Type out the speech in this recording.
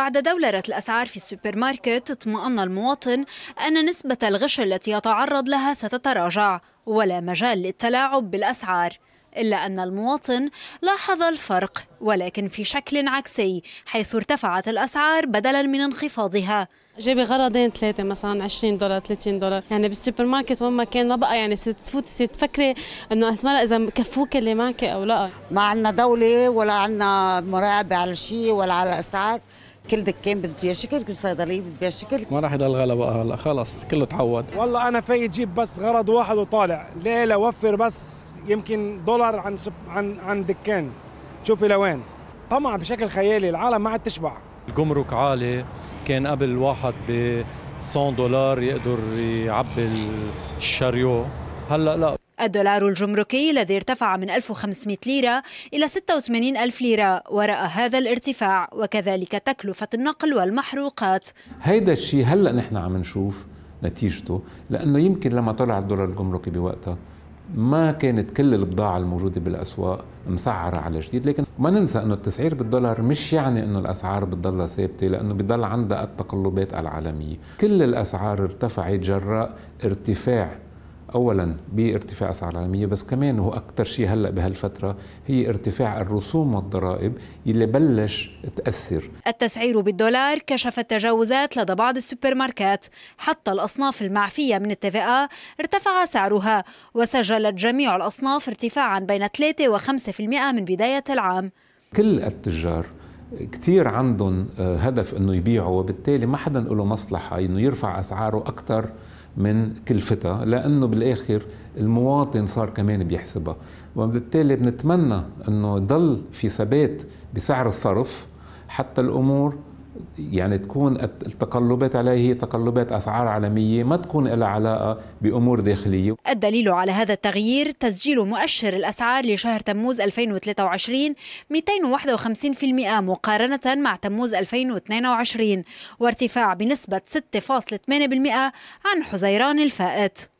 بعد دولرة الأسعار في السوبر ماركت اطمأن المواطن أن نسبة الغش التي يتعرض لها ستتراجع ولا مجال للتلاعب بالأسعار إلا أن المواطن لاحظ الفرق ولكن في شكل عكسي حيث ارتفعت الأسعار بدلا من انخفاضها جايبه غرضين ثلاثه مثلا 20 دولار 30 دولار يعني بالسوبر ماركت وين ما كان ما بقى يعني تفوتي تفكري انه اسمها اذا كفوك اللي معك او لا ما عندنا دوله ولا عندنا مراقبه على شيء ولا على اسعار كل دكان بتبيع شكل كل صيدليه بتبيع شكل ما راح يضل غلا بقى هلا خلص كله تعود والله انا في جيب بس غرض واحد وطالع ليه لوفر بس يمكن دولار عن سب... عن عن دكان شوفي لوين طمع بشكل خيالي العالم ما عاد تشبع الجمرك عالي كان قبل واحد ب 100 دولار يقدر يعبي الشاريو هلا لا الدولار الجمركي الذي ارتفع من 1500 ليرة إلى 86 ألف ليرة وراء هذا الارتفاع وكذلك تكلفة النقل والمحروقات هيدا الشيء هلأ نحن عم نشوف نتيجته لأنه يمكن لما طلع الدولار الجمركي بوقتها ما كانت كل البضاعة الموجودة بالأسواق مسعرة على جديد لكن ما ننسى أنه التسعير بالدولار مش يعني أنه الأسعار بتضلها ثابتة لأنه بضل عندها التقلبات العالمية كل الأسعار ارتفعت جراء ارتفاع اولا بارتفاع اسعار العالميه بس كمان هو اكثر شيء هلا بهالفتره هي ارتفاع الرسوم والضرائب اللي بلش تاثر التسعير بالدولار كشف التجاوزات لدى بعض السوبر ماركات حتى الاصناف المعفيه من التفئه ارتفع سعرها وسجلت جميع الاصناف ارتفاعا بين 3 و5% من بدايه العام كل التجار كتير عندهم آه، هدف انه يبيعوا وبالتالي ما حدا له مصلحه انه يرفع اسعاره اكثر من كلفتها لانه بالاخر المواطن صار كمان بيحسبها وبالتالي بنتمنى انه يضل في ثبات بسعر الصرف حتى الامور يعني تكون التقلبات عليه هي تقلبات أسعار عالمية ما تكون لها علاقة بأمور داخلية الدليل على هذا التغيير تسجيل مؤشر الأسعار لشهر تموز 2023 251% مقارنة مع تموز 2022 وارتفاع بنسبة 6.8% عن حزيران الفائت